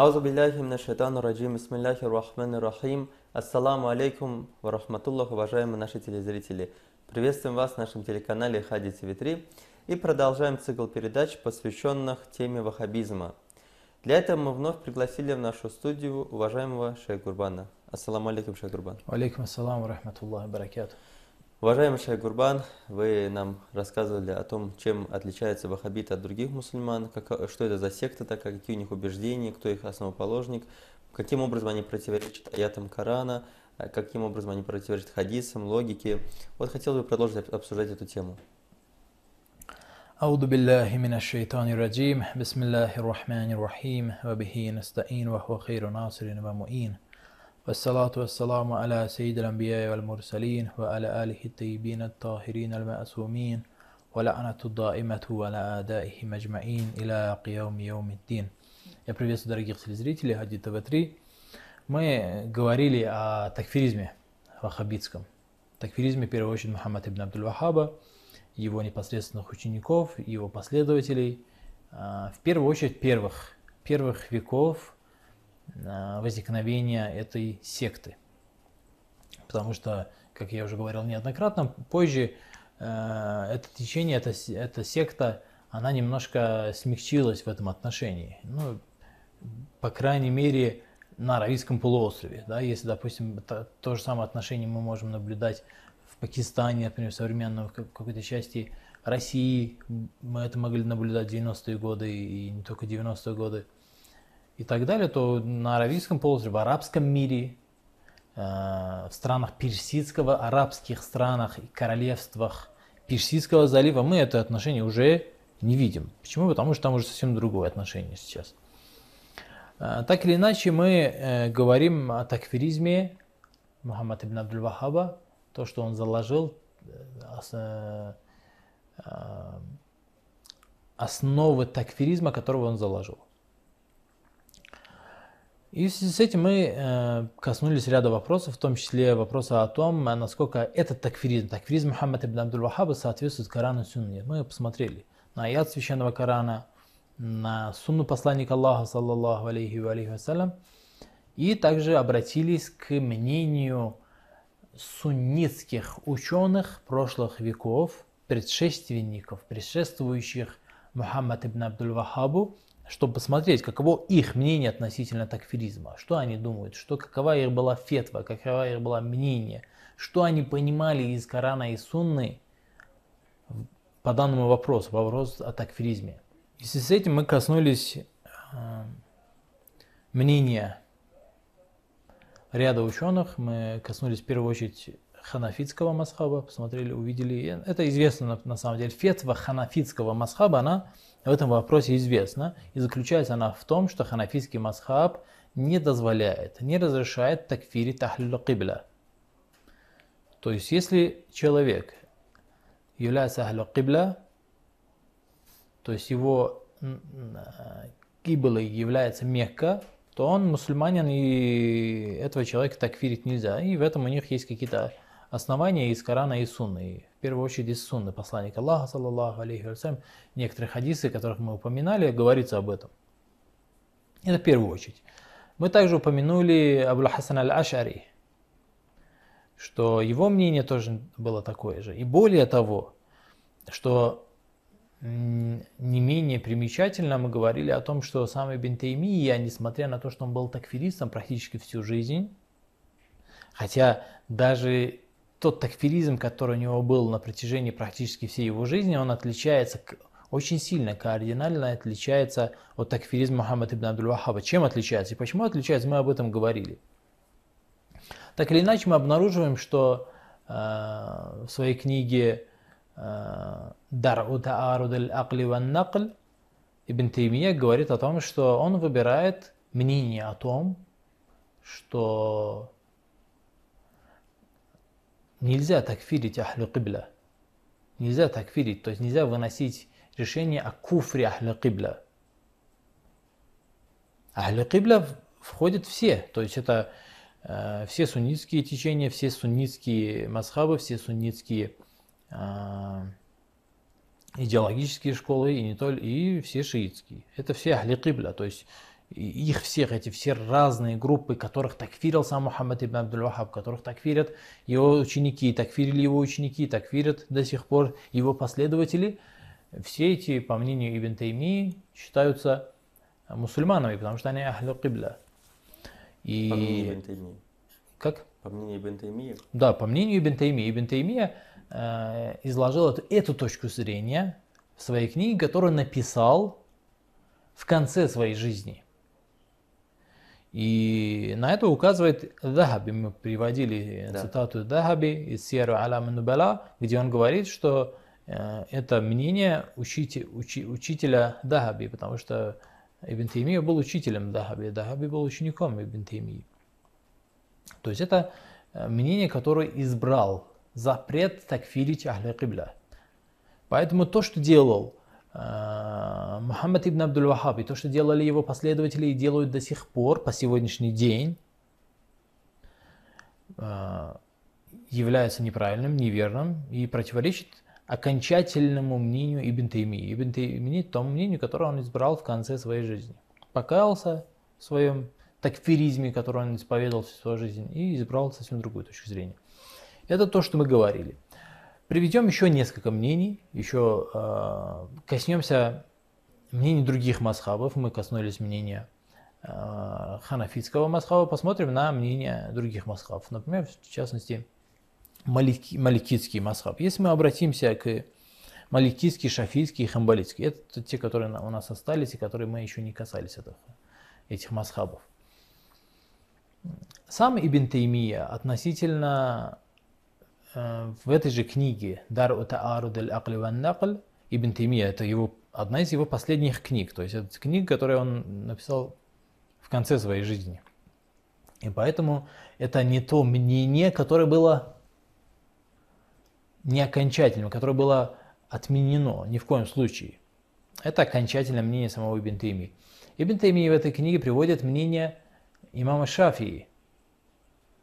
Аузу биллахи минашайтану раджим, бисмилляхи рахмани рахим. Ассаламу алейкум ва рахматуллах, уважаемые наши телезрители. Приветствуем вас на нашем телеканале Хади ТВ3 и продолжаем цикл передач, посвященных теме ваххабизма. Для этого мы вновь пригласили в нашу студию уважаемого Шейх Гурбана. Ассаламу алейкум, Шейх Гурбан. Алейкум ассаламу рахматуллах баракату. Уважаемый Шайх Гурбан, вы нам рассказывали о том, чем отличается ваххабиты от других мусульман, как, что это за секта такая, какие у них убеждения, кто их основоположник, каким образом они противоречат аятам Корана, а каким образом они противоречат хадисам, логике. Вот хотел бы продолжить обсуждать эту тему. أعوذ بالله من الشيطان الرجيم بسم الله الرحمن الرحيم وبه نستعين وهو خير ناصر ومؤين والصلاة والسلام على سيد الأنبياء والمرسلين وعلى آله الطيبين الطاهرين المأسومين ولعنة الدائمة على آدائهم أجمعين إلى قيام يوم الدين Я приветствую дорогих телезрителей Хадид ТВ3. Мы говорили о такфиризме ваххабитском. Такфиризме, в первую очередь, Мухаммад ибн Абдул Вахаба, его непосредственных учеников, его последователей. А, в первую очередь, первых, первых веков – возникновения этой секты. Потому что, как я уже говорил неоднократно, позже э, это течение, эта, эта секта, она немножко смягчилась в этом отношении. Ну, по крайней мере, на Аравийском полуострове. Да? Если, допустим, то, то же самое отношение мы можем наблюдать в Пакистане, например, в современном в какой-то части России. Мы это могли наблюдать в 90-е годы и не только 90-е годы и так далее, то на Аравийском полуострове, в арабском мире, э, в странах персидского, арабских странах и королевствах Персидского залива мы это отношение уже не видим. Почему? Потому что там уже совсем другое отношение сейчас. Э, так или иначе, мы э, говорим о такфиризме Мухаммад ибн Абдул Вахаба, то, что он заложил основы такфиризма, которого он заложил. И в связи с этим мы э, коснулись ряда вопросов, в том числе вопроса о том, а насколько этот такфиризм, такфиризм Мухаммада ибн Абдул Вахаба соответствует Корану и Сунне. Мы посмотрели на аят Священного Корана, на Сунну посланника Аллаха, саллаллаху алейхи ва алейхи вассалям, и также обратились к мнению суннитских ученых прошлых веков, предшественников, предшествующих Мухаммад ибн Абдул Вахабу чтобы посмотреть, каково их мнение относительно такфиризма, что они думают, что какова их была фетва, какова их была мнение, что они понимали из Корана и Сунны по данному вопросу, вопрос о такфиризме. Если с этим мы коснулись э, мнения ряда ученых, мы коснулись в первую очередь ханафитского масхаба, посмотрели, увидели. Это известно на самом деле. Фетва ханафитского масхаба, она в этом вопросе известна. И заключается она в том, что ханафитский масхаб не дозволяет, не разрешает такфири тахлилу кибля. То есть, если человек является ахлю кибля, то есть его киблой является Мекка, то он мусульманин, и этого человека такфирить нельзя. И в этом у них есть какие-то основания из Корана и Сунны. В первую очередь из Сунны, посланник Аллаха, саллаллаху алейхи вассалям. Некоторые хадисы, которых мы упоминали, говорится об этом. Это в первую очередь. Мы также упомянули Абу Хасан аль-Ашари, что его мнение тоже было такое же. И более того, что не менее примечательно мы говорили о том, что сам Ибн Таймия, несмотря на то, что он был такфиристом практически всю жизнь, хотя даже тот такфиризм, который у него был на протяжении практически всей его жизни, он отличается очень сильно, кардинально отличается от такфиризма Мухаммада ибн Абдул-Вахаба. Чем отличается и почему отличается, мы об этом говорили. Так или иначе, мы обнаруживаем, что э, в своей книге э, Дар Тааруд Акли Ван Накль Ибн Теймия говорит о том, что он выбирает мнение о том, что Нельзя такфирить ахлю кибля. Нельзя такфирить, то есть нельзя выносить решение о куфре ахля кибля. Ахля кибля входят все, то есть это э, все суннитские течения, все суннитские масхабы, все суннитские э, идеологические школы и не только, и все шиитские. Это все ахли кибля, то есть их всех, эти все разные группы, которых такфирил сам Мухаммад ибн Абдул-Вахаб, которых такфирят его ученики, такфирили его ученики, такфирят до сих пор его последователи, все эти, по мнению Ибн Тайми, считаются мусульманами, потому что они ахлю кибля. И... По мнению Как? По мнению Ибн Таймия? Да, по мнению Ибн Таймия. Ибн Таймия э, изложил эту, эту точку зрения в своей книге, которую написал в конце своей жизни – и на это указывает Дахаби. Мы приводили да. цитату Дахаби из Сиеру Алам Нубала, где он говорит, что э, это мнение учителя Дахаби, потому что Ибн Теймия был учителем Дахаби, Дахаби был учеником Ибн Теймии. То есть это э, мнение, которое избрал запрет такфирить Ахля Кибля. Поэтому то, что делал а, Мухаммад ибн Абдул и то, что делали его последователи и делают до сих пор, по сегодняшний день, а, является неправильным, неверным и противоречит окончательному мнению Ибн Таймии. Ибн Тайми тому мнению, которое он избрал в конце своей жизни. Покаялся в своем такфиризме, который он исповедовал всю свою жизнь, и избрал совсем другую точку зрения. Это то, что мы говорили. Приведем еще несколько мнений, еще э, коснемся мнений других масхабов. Мы коснулись мнения э, ханафитского масхаба, посмотрим на мнение других масхабов. Например, в частности, малики, маликитский масхаб. Если мы обратимся к маликитский, шафийский и хамбалитский, это те, которые у нас остались и которые мы еще не касались этого, этих масхабов. Сам Ибн Таймия относительно Э, в этой же книге «Дар Утааруд дель акль ван-Накль» Ибн Тимия, это его, одна из его последних книг, то есть это книга, которую он написал в конце своей жизни. И поэтому это не то мнение, которое было не окончательным, которое было отменено ни в коем случае. Это окончательное мнение самого Ибн Тайми. Ибн Тайми в этой книге приводит мнение имама Шафии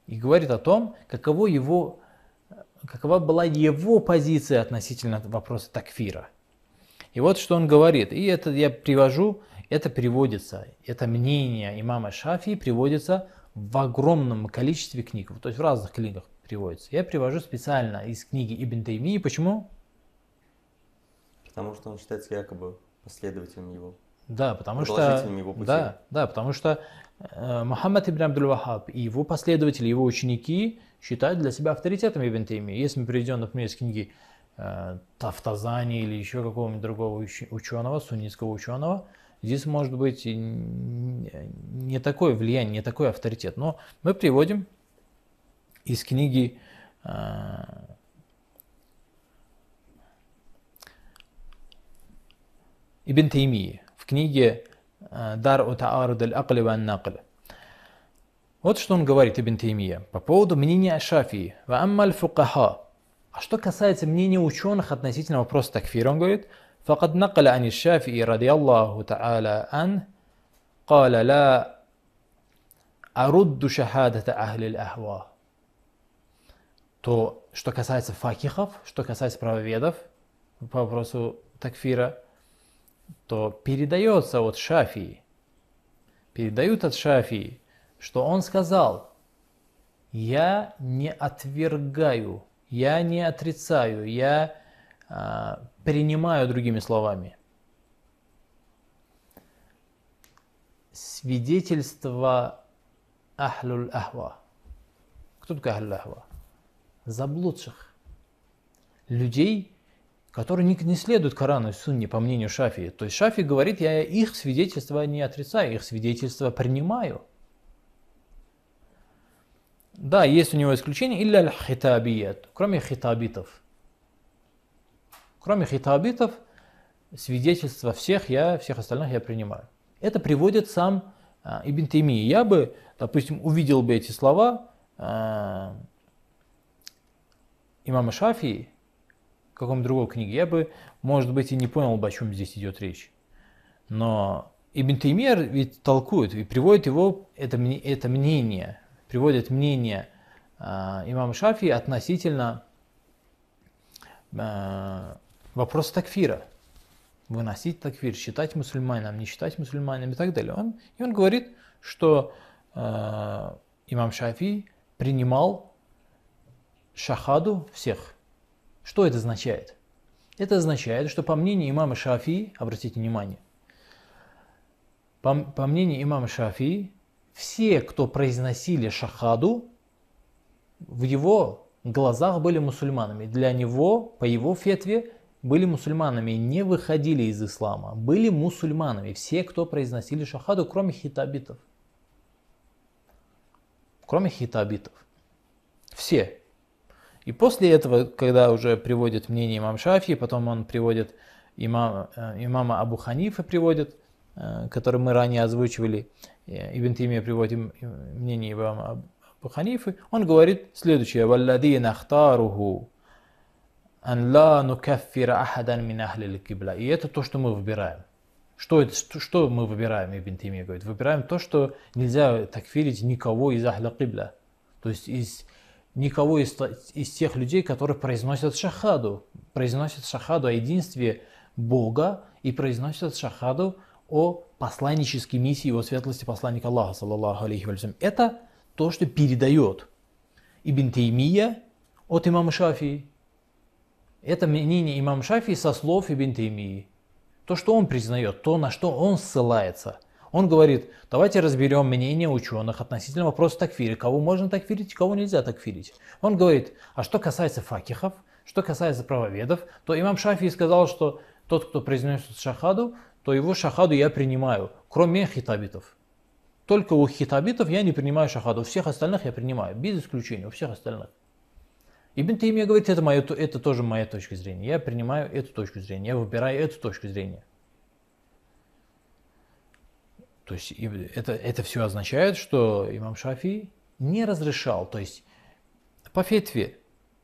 и говорит о том, каково его какова была его позиция относительно вопроса такфира. И вот что он говорит. И это я привожу, это приводится, это мнение имама Шафии приводится в огромном количестве книг, то есть в разных книгах приводится. Я привожу специально из книги Ибн Таймии. Почему? Потому что он считается якобы последователем его. Да, потому что его пути. да, да, потому что э, Мухаммад ибн Абдул Вахаб и его последователи, его ученики считать для себя авторитетом Ибн этой Если мы перейдем, например, из книги э, Тафтазани или еще какого-нибудь другого ученого, суннитского ученого, здесь может быть не такое влияние, не такой авторитет. Но мы приводим из книги э, Ибн Таймии в книге э, «Дар у таард аль-аклива Накли. Вот что он говорит Ибн Теймия по поводу мнения Шафии. А что касается мнения ученых относительно вопроса такфира, он говорит, فقد نقل عن الشافعي رضي الله تعالى عنه قال لا أرد شهادة أهل الأهواء то, что касается факихов, что касается правоведов по вопросу такфира, то передается от шафии, передают от шафии что он сказал, я не отвергаю, я не отрицаю, я э, а, принимаю другими словами. Свидетельство Ахлюль Ахва. Кто такой Ахлюль Ахва? Заблудших. Людей, которые не, не следуют Корану и Сунне, по мнению Шафии. То есть Шафи говорит, я их свидетельство не отрицаю, их свидетельство принимаю – да, есть у него исключение, илля аль-хитабият, кроме хитабитов. Кроме хитабитов, свидетельства всех я, всех остальных я принимаю. Это приводит сам а, Ибн Тайми. Я бы, допустим, увидел бы эти слова а, имама Шафии в каком-то другой книге, я бы, может быть, и не понял бы, о чем здесь идет речь. Но Ибн Таймир ведь толкует и приводит его это, это мнение приводит мнение а, имама Шафии относительно а, вопроса такфира. Выносить такфир, считать мусульманином, не считать мусульманином и так далее. Он, и он говорит, что э, имам Шафи принимал шахаду всех. Что это означает? Это означает, что по мнению имама Шафии, обратите внимание, по, по мнению имама Шафии все, кто произносили шахаду, в его глазах были мусульманами. Для него, по его фетве, были мусульманами, не выходили из ислама, были мусульманами, все, кто произносили шахаду, кроме хитабитов. Кроме хитабитов. Все. И после этого, когда уже приводит мнение имам Шафии, потом он приводит имам, э, имама Абу Ханифа приводит – Э, который мы ранее озвучивали, э, Ибн Тимия приводит э, мнение Имама Абу Ханифы, он говорит следующее, «Валладина ахтаруху ан ла нукаффира ахадан мин ахли кибла». И это то, что мы выбираем. Что, это, что, что мы выбираем, Ибн Тимия говорит? Выбираем то, что нельзя такфирить никого из ахля кибла. То есть из никого из, из тех людей, которые произносят шахаду, произносят шахаду о единстве Бога и произносят шахаду о посланнической миссии его светлости посланника Аллаха, саллаллаху алейхи валюсам. Это то, что передает Ибн Таймия от имама Шафии. Это мнение имама Шафии со слов Ибн Теймии. То, что он признает, то, на что он ссылается. Он говорит, давайте разберем мнение ученых относительно вопроса такфири, кого можно такфирить, кого нельзя такфирить. Он говорит, а что касается факихов, что касается правоведов, то имам Шафии сказал, что тот, кто произносит шахаду, то его шахаду я принимаю, кроме хитабитов. Только у хитабитов я не принимаю шахаду, у всех остальных я принимаю, без исключения, у всех остальных. Ибн Таймия говорит, это, мое, это тоже моя точка зрения, я принимаю эту точку зрения, я выбираю эту точку зрения. То есть это, это все означает, что имам Шафи не разрешал, то есть по фетве,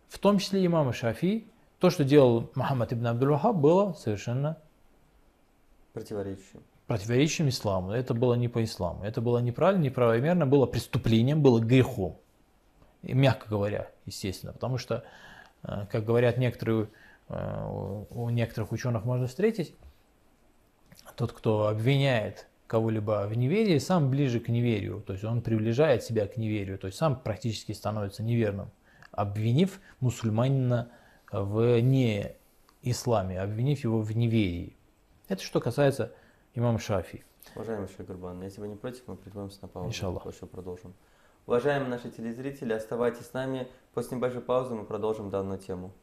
в том числе имама Шафи, то, что делал Мухаммад ибн Абдул-Вахаб, было совершенно Противоречащим. Противоречащим исламу. Это было не по исламу. Это было неправильно, неправомерно, было преступлением, было грехом. И, мягко говоря, естественно. Потому что, э, как говорят некоторые, э, у некоторых ученых можно встретить, тот, кто обвиняет кого-либо в неверии, сам ближе к неверию, то есть он приближает себя к неверию, то есть сам практически становится неверным, обвинив мусульманина в не исламе, обвинив его в неверии. Это что касается имама Шафи. Уважаемый Шейх Гурбан, если вы не против, мы прервемся на паузу. Иншаллах. Еще продолжим. Уважаемые наши телезрители, оставайтесь с нами. После небольшой паузы мы продолжим данную тему.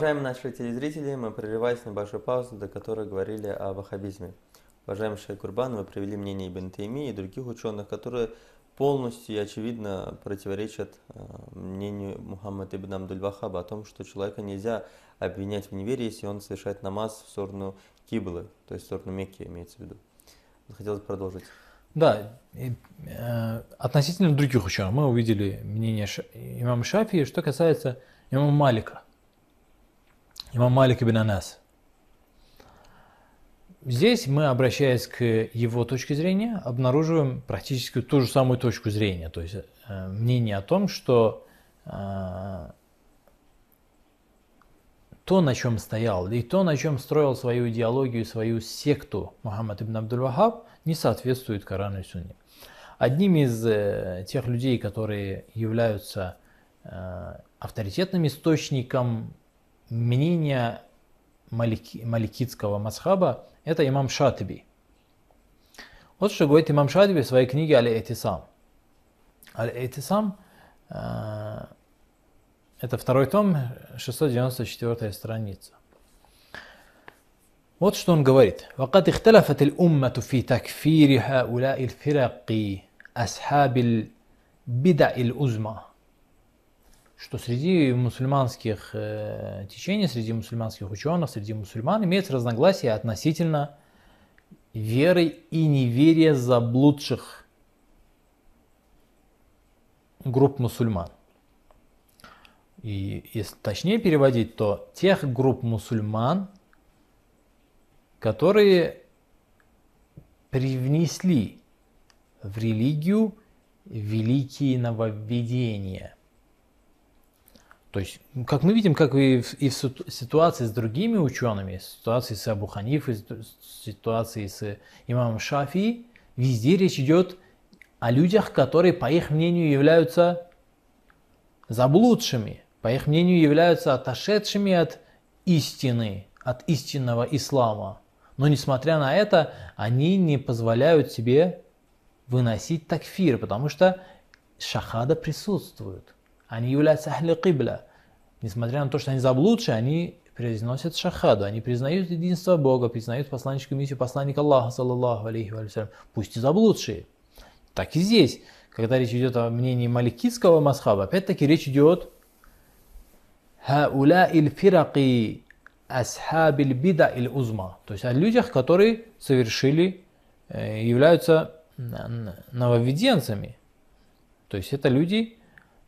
Уважаемые наши телезрители, мы прерывались на большую паузу, до которой говорили о ваххабизме. Уважаемый Шейх Курбан, вы привели мнение Ибн Тайми и других ученых, которые полностью и очевидно противоречат э, мнению Мухаммада ибн Абдуль-Вахаба о том, что человека нельзя обвинять в неверии, если он совершает намаз в сторону Киблы, то есть в сторону Мекки имеется в виду. Хотелось продолжить. Да, и, э, относительно других ученых мы увидели мнение ша- имама Шафии, что касается имама Малика – имам Малик ибн Анас. Здесь мы, обращаясь к его точке зрения, обнаруживаем практически ту же самую точку зрения, то есть э, мнение о том, что э, то, на чем стоял, и то, на чем строил свою идеологию, свою секту Мухаммад ибн Абдул-Вахаб, не соответствует Корану и Сунне. Одним из э, тех людей, которые являются авторитетным источником мнение малики, маликитского масхаба – это имам Шатби. Вот что говорит имам Шатби в своей книге «Аль-Этисам». «Аль-Этисам» э, это второй том, 694 страница. Вот что он говорит. وقد اختلفت الأمة في تكفير هؤلاء الفرق أصحاب البدع الأزمة что среди мусульманских э, течений, среди мусульманских ученых, среди мусульман имеется разногласие относительно веры и неверия заблудших групп мусульман. И если точнее переводить, то тех групп мусульман, которые привнесли в религию великие нововведения – то есть, ну, как мы видим, как и в, и в ситуации с другими учеными, в ситуации с Абу Ханифой, в ситуации с имамом Шафи, везде речь идет о людях, которые, по их мнению, являются заблудшими, по их мнению, являются отошедшими от истины, от истинного ислама. Но несмотря на это, они не позволяют себе выносить такфир, потому что шахада присутствует – они являются ахли кибля. Несмотря на то, что они заблудшие, они произносят шахаду, они признают единство Бога, признают посланническую миссию посланника Аллаха, саллаллаху алейхи вассалям, пусть и заблудшие. Так и здесь, когда речь идет о мнении маликитского масхаба, опять-таки речь идет «Хауля иль фираки асхабиль бида иль узма», то есть о людях, которые совершили, э, являются нововведенцами. То есть это люди,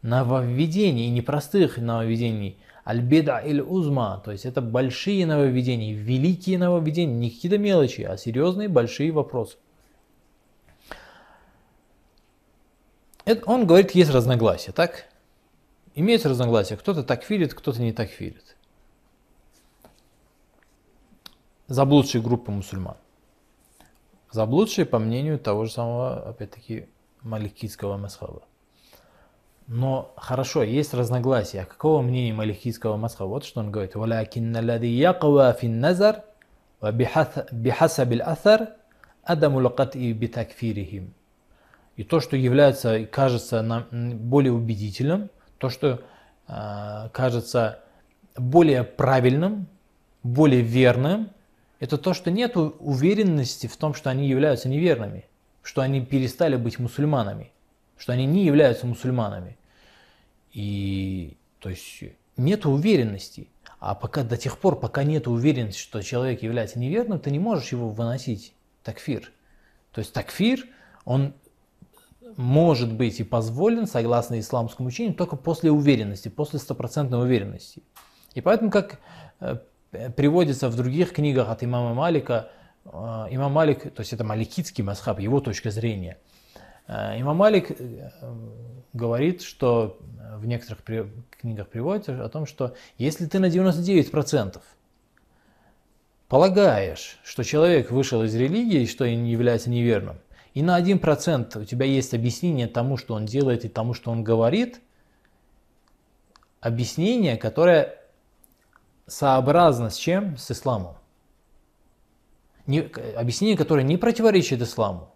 нововведений, непростых нововведений. альбеда беда иль-узма, то есть это большие нововведения, великие нововведения, не какие-то мелочи, а серьезные большие вопросы. Это, он говорит, есть разногласия, так? имеется разногласия, кто-то так такфирит, кто-то не так такфирит. Заблудшие группы мусульман. Заблудшие, по мнению того же самого, опять-таки, маликитского масхаба. Но хорошо, есть разногласия. А Какого мнения малихийского масха? Вот что он говорит. وَلَكِنَّ الَّذِي يَقْوَى فِي النَّزَرِ وَبِحَسَبِ الْأَثَرِ أَدَمُ الْقَطْءِ بِتَكْفِيرِهِمْ И то, что является, кажется нам более убедительным, то, что э, кажется более правильным, более верным, это то, что нет уверенности в том, что они являются неверными, что они перестали быть мусульманами что они не являются мусульманами. И то есть нет уверенности. А пока до тех пор, пока нет уверенности, что человек является неверным, ты не можешь его выносить такфир. То есть такфир, он может быть и позволен, согласно исламскому учению, только после уверенности, после стопроцентной уверенности. И поэтому, как э, приводится в других книгах от имама Малика, э, имам Малик, то есть это маликитский масхаб, его точка зрения – Э, Имам Малик э, говорит, что в некоторых книгах приводится о том, что если ты на 99% полагаешь, что человек вышел из религии, что он является неверным, и на 1% у тебя есть объяснение тому, что он делает и тому, что он говорит, объяснение, которое сообразно с чем? С исламом. Не, объяснение, которое не противоречит исламу.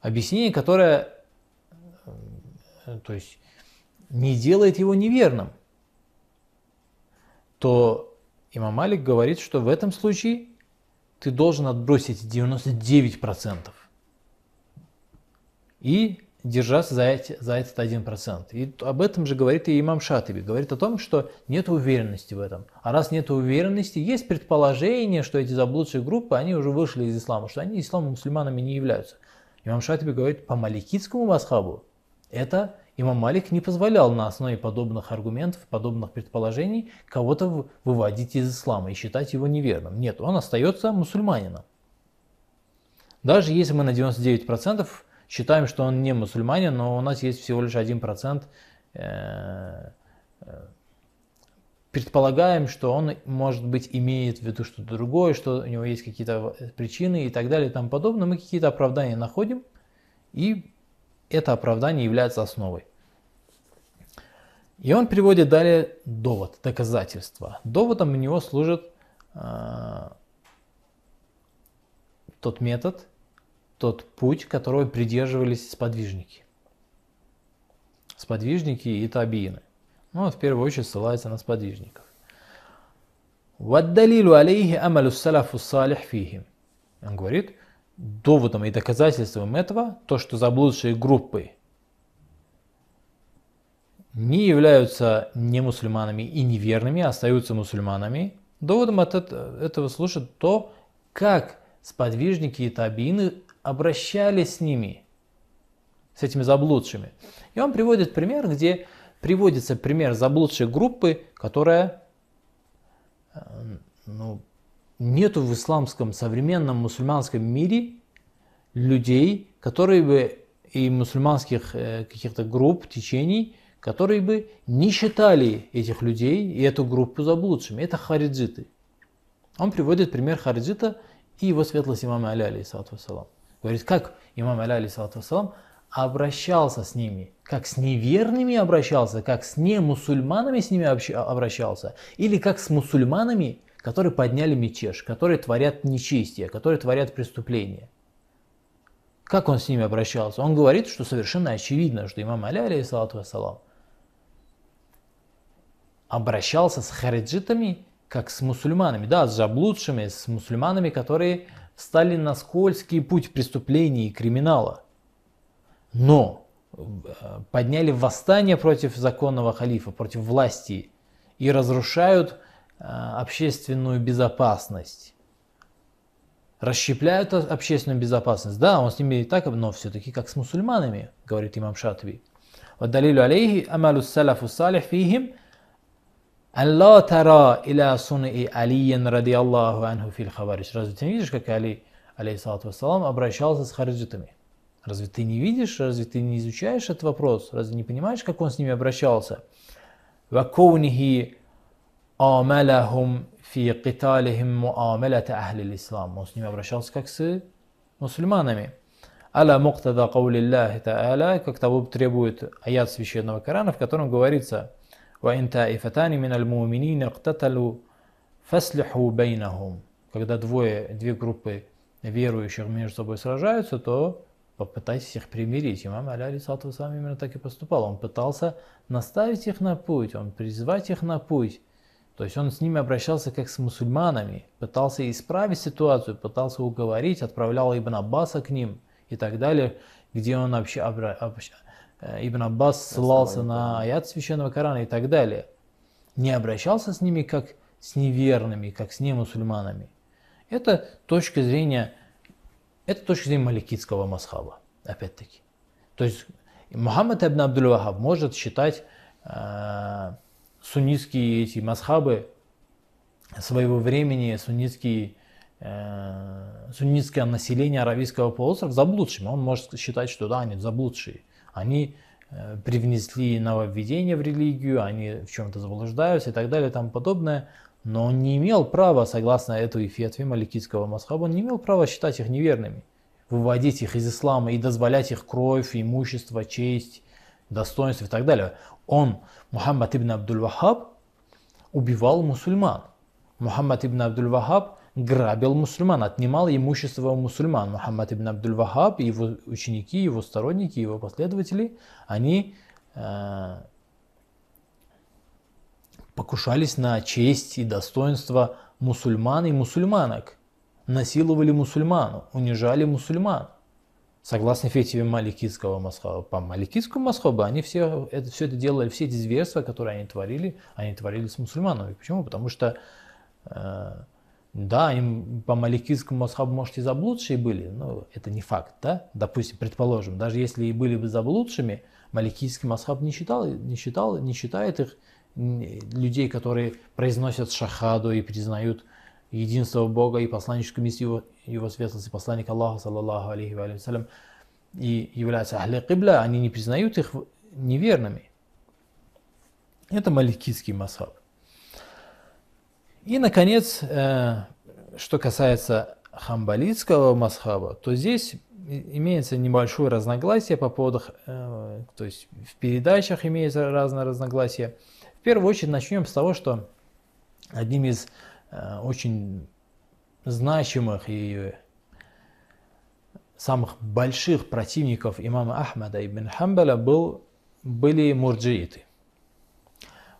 Объяснение, которое э, то есть, не делает его неверным, то имам Малик говорит, что в этом случае ты должен отбросить 99% и держаться за, эти, за этот 1%. И об этом же говорит и имам Шатаби. Говорит о том, что нет уверенности в этом. А раз нет уверенности, есть предположение, что эти заблудшие группы, они уже вышли из ислама, что они исламом мусульманами не являются. Имам Шатиби говорит, по маликитскому масхабу это имам Малик не позволял на основе подобных аргументов, подобных предположений кого-то выводить из ислама и считать его неверным. Нет, он остается мусульманином. Даже если мы на 99% считаем, что он не мусульманин, но у нас есть всего лишь 1% предполагаем, что он, может быть, имеет в виду что-то другое, что у него есть какие-то э, причины и так далее и тому подобное. Мы какие-то оправдания находим, и это оправдание является основой. И он приводит далее довод, доказательство. Доводом у него служит э, тот метод, тот путь, которого придерживались сподвижники. Сподвижники и табиины. Ну, он в первую очередь ссылается на сподвижников. «Ваддалилю алейхи амалю салафу салих фихим». Он говорит, доводом и доказательством этого то, что заблудшие группы не являются не мусульманами и неверными, а остаются мусульманами, доводом от этого слушают то, как сподвижники и табины обращались с ними, с этими заблудшими. И он приводит пример, где приводится пример заблудшей группы, которая э, ну, нету в исламском современном мусульманском мире людей, которые бы и мусульманских э, каких-то групп, течений, которые бы не считали этих людей и эту группу заблудшими. Это хариджиты. Он приводит пример хариджита и его светлость имама Аля, алейсалату вассалам. Говорит, как имам Аля, алейсалату вассалам, обращался с ними, как с неверными обращался, как с немусульманами с ними обращался, или как с мусульманами, которые подняли мятеж, которые творят нечестие, которые творят преступления. Как он с ними обращался? Он говорит, что совершенно очевидно, что имам Аля, алейхиссалату вассалам, обращался с хариджитами, как с мусульманами, да, с заблудшими, с мусульманами, которые стали на скользкий путь преступлений и криминала – но э, подняли восстание против законного халифа, против власти и разрушают э, общественную безопасность. Расщепляют общественную безопасность. Да, он с ними и так, но все-таки как с мусульманами, говорит имам Шатви. والدليل عليه أمل السلف الصالح فيهم أن لا ترى إلى صنع علي رضي الله عنه في الخوارج. Разве ты не видишь, как Али, алейхиссалату вассалам, обращался с хариджитами? Разве ты не видишь, разве ты не изучаешь этот вопрос? Разве не понимаешь, как он с ними обращался? وَكَوْنِهِ آمَلَهُمْ فِي قِتَالِهِمْ مُعَامَلَةَ أَهْلِ الْإِسْلَامِ Он с ними обращался как с мусульманами. «Аля муктада каулиллахи та'аля», как того требует аят священного Корана, в котором говорится «Ва таифатани миналь муминина ктаталу фаслиху бейнахум». Когда двое, две группы верующих между собой сражаются, то попытайтесь их примирить. Имам Аля Алисату с вами именно так и поступал. Он пытался наставить их на путь, он призвать их на путь. То есть он с ними обращался как с мусульманами, пытался исправить ситуацию, пытался уговорить, отправлял Ибн Аббаса к ним и так далее, где он вообще обра... Общ... Э, Ибн Аббас ссылался на аят священного Корана и так далее. Не обращался с ними как с неверными, как с немусульманами. Это точка зрения это точка зрения маликитского масхаба, опять-таки. То есть Мухаммад Абн Абдул-Вахаб может считать э, суннитские эти масхабы своего времени, суннитские, э, суннитское население Аравийского полуострова заблудшими. Он может считать, что да, они заблудшие. Они э, привнесли нововведения в религию, они в чем-то заблуждаются и так далее и тому подобное. Но он не имел права, согласно этой фетве маликитского масхаба, он не имел права считать их неверными, выводить их из ислама и дозволять их кровь, имущество, честь, достоинство и так далее. Он, Мухаммад ибн Абдул-Вахаб, убивал мусульман. Мухаммад ибн Абдул-Вахаб грабил мусульман, отнимал имущество у мусульман. Мухаммад ибн Абдул-Вахаб, и его ученики, его сторонники, его последователи, они э, покушались на честь и достоинство мусульман и мусульманок, насиловали мусульман, унижали мусульман. Согласно фетиве Маликитского Масхаба, по Маликитскому Масхабу, они все это, все это делали, все эти зверства, которые они творили, они творили с мусульманами. Почему? Потому что, э, да, им по Маликитскому Масхабу, может, и заблудшие были, но это не факт, да? Допустим, предположим, даже если и были бы заблудшими, Маликитский Масхаб не, считал, не, считал, не считает их людей, которые произносят шахаду и признают единство Бога и посланническую миссию его светлости, посланник Аллаха, саллаллаху алейхи ва салям, и являются ахли кибля, они не признают их неверными. Это маликитский масхаб. И, наконец, э, что касается хамбалитского масхаба, то здесь имеется небольшое разногласие по поводу, э, то есть в передачах имеется разное разногласие – первую очередь начнем с того, что одним из э, очень значимых и самых больших противников имама Ахмада ибн Хамбала был, были мурджииты.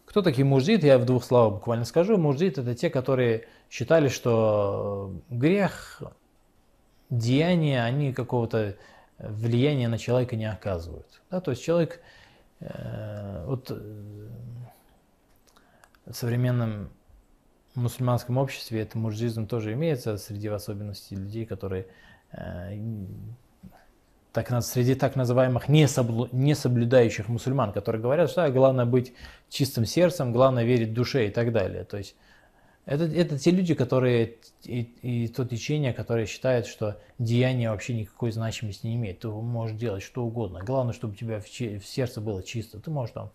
Кто такие мурджииты, я в двух словах буквально скажу. Мурджииты – это те, которые считали, что грех, деяния, они какого-то влияния на человека не оказывают. Да, то есть человек, э, вот в современном мусульманском обществе это мурджизм тоже имеется среди в особенности людей, которые э, так, среди так называемых не, соблю, не соблюдающих мусульман, которые говорят, что а, главное быть чистым сердцем, главное верить душе и так далее. То есть это, это те люди, которые и, и то течение, которое считает, что деяние вообще никакой значимости не имеет. Ты можешь делать что угодно. Главное, чтобы у тебя в, в сердце было чисто. Ты можешь там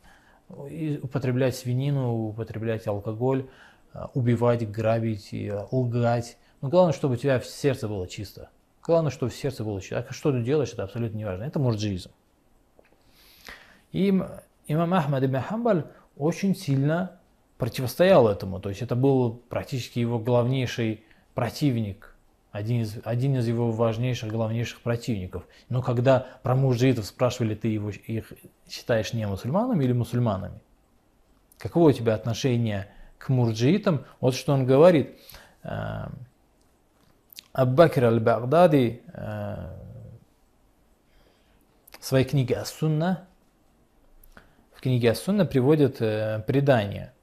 употреблять свинину, употреблять алкоголь, э, убивать, грабить, э, лгать. Но главное, чтобы у тебя в сердце было чисто. Главное, чтобы в сердце было чисто. А что ты делаешь, это абсолютно не важно. Это мурджизм. И имам Ахмад ибн Хамбаль очень сильно противостоял этому. То есть это был практически его главнейший противник один из, один из его важнейших, главнейших противников. Но когда про мужжиитов спрашивали, ты его, их считаешь не мусульманами или мусульманами? Каково у тебя отношение к мурджиитам? Вот что он говорит. Э, Аббакир аль-Багдади э, в своей книге Ас-Сунна, в книге Ас-Сунна приводит э, предание –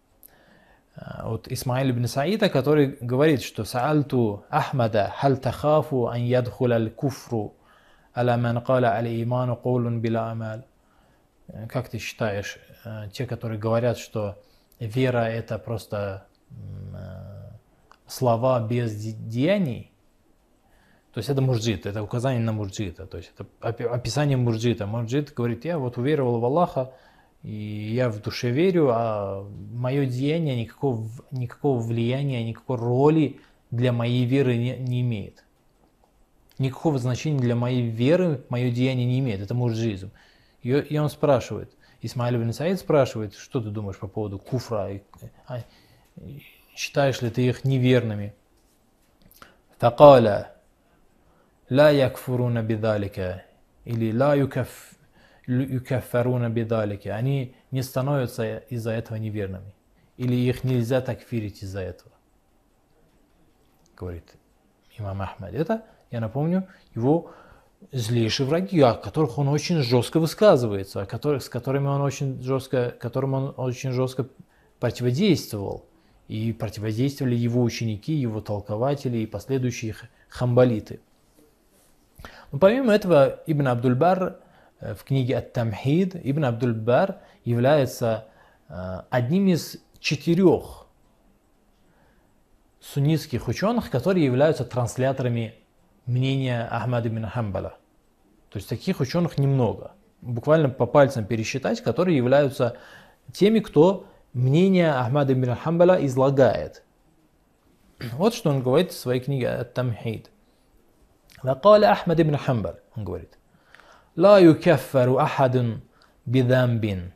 а, от Исмаиль ибн Саида, который говорит, что «Саальту Ахмада, хал тахафу ан ядхуля аль-куфру, аля ман каля аль-иману кулун биля амаль». Как ты считаешь, а, те, которые говорят, что вера – это просто а, слова без деяний, то есть это мурджит, это указание на мурджита, то есть это описание мурджита. Мурджит говорит, я вот уверовал в Аллаха, и я в душе верю, а мое деяние никакого, никакого влияния, никакой роли для моей веры не, не имеет. Никакого значения для моей веры мое деяние не имеет. Это мурджизм. И, и он спрашивает, Исмаил Ибн Саид спрашивает, что ты думаешь по поводу куфра, и, а, считаешь ли ты их неверными? Такаля, ла якфуруна бидалика, или ла юкаф «Лю'юкаффаруна бидалики». Они не становятся из-за этого неверными. Или их нельзя такфирить из-за этого. Говорит имам Ахмад. Это, я напомню, его злейшие враги, о которых он очень жестко высказывается, о которых, с которыми он очень жестко, которым он очень жестко противодействовал. И противодействовали его ученики, его толкователи и последующие хамбалиты. Но помимо этого, Ибн Абдульбар в книге «Ат-Тамхид» Ибн абдул бар является э, одним из четырех суннитских ученых, которые являются трансляторами мнения Ахмада бин Хамбала. То есть таких ученых немного. Буквально по пальцам пересчитать, которые являются теми, кто мнение Ахмада бин Хамбала излагает. Вот что он говорит в своей книге «Ат-Тамхид». «Вакала Ахмад бин Хамбал», он говорит. لا يكفر أحد بذنب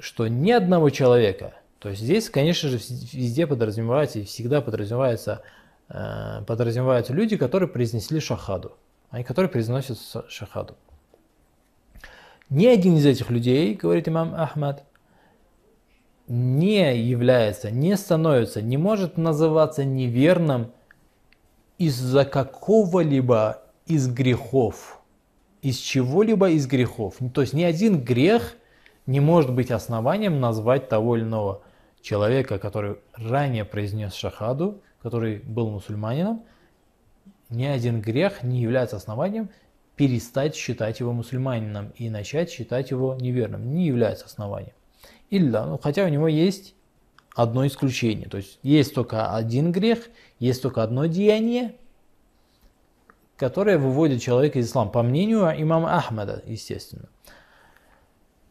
что ни одного человека, то есть здесь, конечно же, везде подразумевается и всегда подразумевается, э, подразумеваются люди, которые произнесли шахаду, они которые произносят шахаду. Ни один из этих людей, говорит имам Ахмад, не является, не становится, не может называться неверным из-за какого-либо из грехов, из чего-либо из грехов. Ну, то есть ни один грех не может быть основанием назвать того или иного человека, который ранее произнес шахаду, который был мусульманином, ни один грех не является основанием перестать считать его мусульманином и начать считать его неверным. Не является основанием. Илля, ну, хотя у него есть одно исключение. То есть есть только один грех, есть только одно деяние, которая выводит человека из ислама, по мнению имама Ахмада, естественно.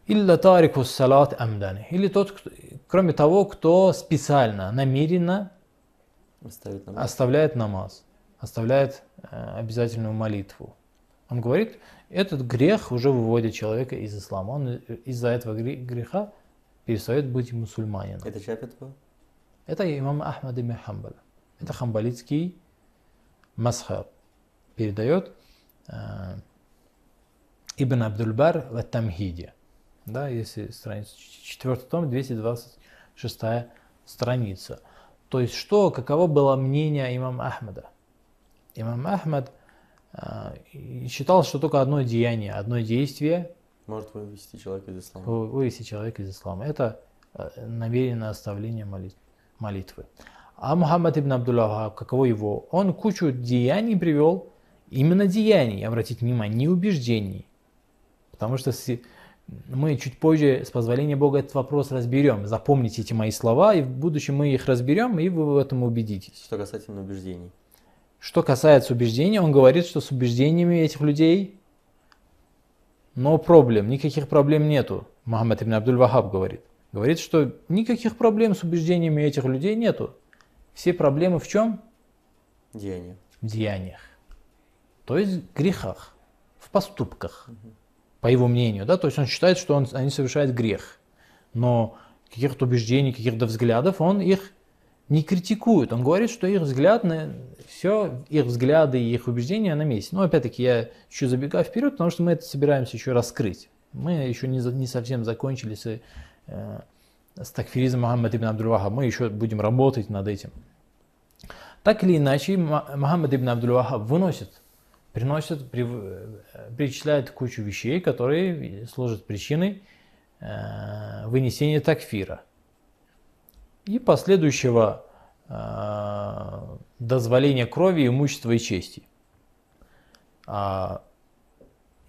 Или тарику салат амдани. Или тот, кто, кроме того, кто специально, намеренно намаз. оставляет намаз, оставляет э, обязательную молитву. Он говорит, этот грех уже выводит человека из ислама. Он э, из-за этого греха перестает быть мусульманином. Это чья фетва? Это имам Ахмад и Хамбал. Это хамбалитский масхаб передает э, Ибн Абдульбар в Тамхиде. Да, если страница 4 том, 226 страница. То есть что, каково было мнение имама Ахмада? Имам Ахмад э, считал, что только одно деяние, одно действие может вывести человека из ислама. Вывести человека из ислама. Это э, намеренное оставление молитвы. А Мухаммад ибн Абдуллахаб, каково его? Он кучу деяний привел, Именно деяний, обратить внимание, не убеждений. Потому что мы чуть позже, с позволения Бога, этот вопрос разберем. Запомните эти мои слова, и в будущем мы их разберем, и вы в этом убедитесь. Что касательно убеждений. Что касается убеждений, он говорит, что с убеждениями этих людей но проблем, никаких проблем нету. Мухаммад ибн Абдул вахаб говорит. Говорит, что никаких проблем с убеждениями этих людей нету. Все проблемы в чем? Деяния. В деяниях то есть в грехах, в поступках, по его мнению. Да? То есть он считает, что он, они совершают грех, но каких-то убеждений, каких-то взглядов он их не критикует. Он говорит, что их взгляд на все, их взгляды и их убеждения на месте. Но опять-таки я еще забегаю вперед, потому что мы это собираемся еще раскрыть. Мы еще не, не совсем закончили с, э, с такфиризмом Мухаммада ибн Абдул-Ваха. Мы еще будем работать над этим. Так или иначе, Мухаммад ибн Абдул-Ваха выносит приносят, при, э, перечисляют кучу вещей, которые служат причиной э, вынесения такфира и последующего э, дозволения крови, имущества и чести. А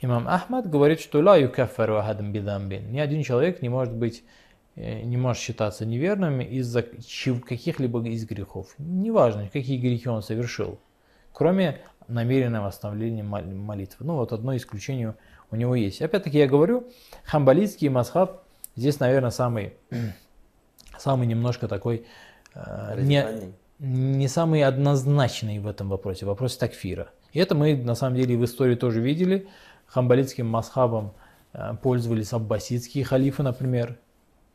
имам Ахмад говорит, что ла юкафару ахадам бидамбин. Ни один человек не может быть э, не может считаться неверным из-за каких-либо из грехов. Неважно, какие грехи он совершил. Кроме намеренное восстановление молитвы. Ну вот одно исключение у него есть. Опять-таки я говорю, хамбалитский масхаб здесь, наверное, самый, самый немножко такой э, не, не самый однозначный в этом вопросе, в вопросе такфира. И это мы на самом деле в истории тоже видели. Хамбалитским масхабом э, пользовались аббасидские халифы, например.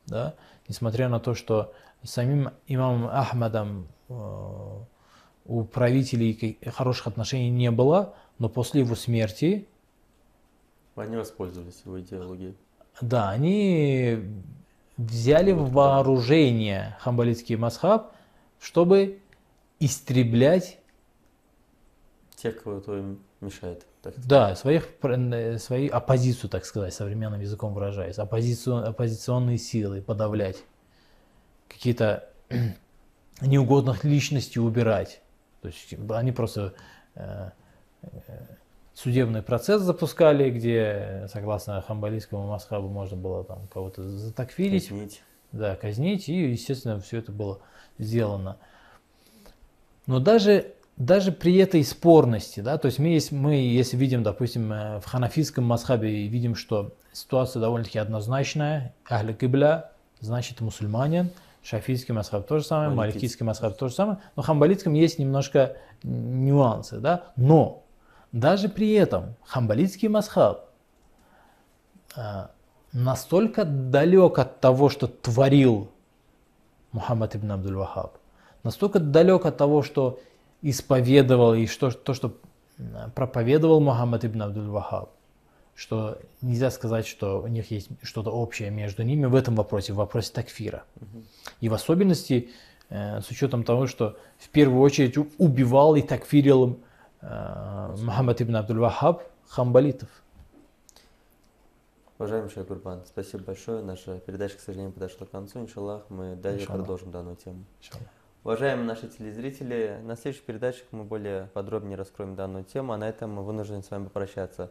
Да? Несмотря на то, что самим имамом Ахмадом э, у правителей хороших отношений не было, но после его смерти... Они воспользовались его идеологией. Да, они взяли вот вооружение хамбалитский масхаб, чтобы истреблять тех, кто им мешает. Так да, своих, свою оппозицию, так сказать, современным языком выражаясь, оппозицию, оппозиционные силы подавлять, какие-то неугодных личностей убирать. То есть они просто э, э, судебный процесс запускали, где, э, согласно хамбалийскому масхабу, можно было там кого-то затакфилить. Казнить. Да, казнить, и, естественно, все это было сделано. Но даже, даже при этой спорности, да, то есть мы, мы если видим, допустим, в ханафийском масхабе, и видим, что ситуация довольно-таки однозначная, ахли кибля, значит мусульманин – шафийский масхаб то же самое, маликийский масхаб то же самое. Но в хамбалитском есть немножко нюансы, да? Но даже при этом хамбалитский масхаб э, настолько далек от того, что творил Мухаммад ибн Абдул-Вахаб, настолько далек от того, что исповедовал и что, то, что э, проповедовал Мухаммад ибн Абдул-Вахаб, что нельзя сказать, что у них есть что-то общее между ними в этом вопросе, в вопросе такфира. Угу. И в особенности э, с учетом того, что в первую очередь убивал и такфирил э, Мухаммад ибн Абдул-Вахаб хамбалитов. Уважаемый Шейх Гурбан, спасибо большое. Наша передача, к сожалению, подошла к концу. Иншаллах, мы далее Иншаллах. продолжим данную тему. Иншаллах. Уважаемые наши телезрители, на следующих передачах мы более подробнее раскроем данную тему, а на этом мы вынуждены с вами попрощаться.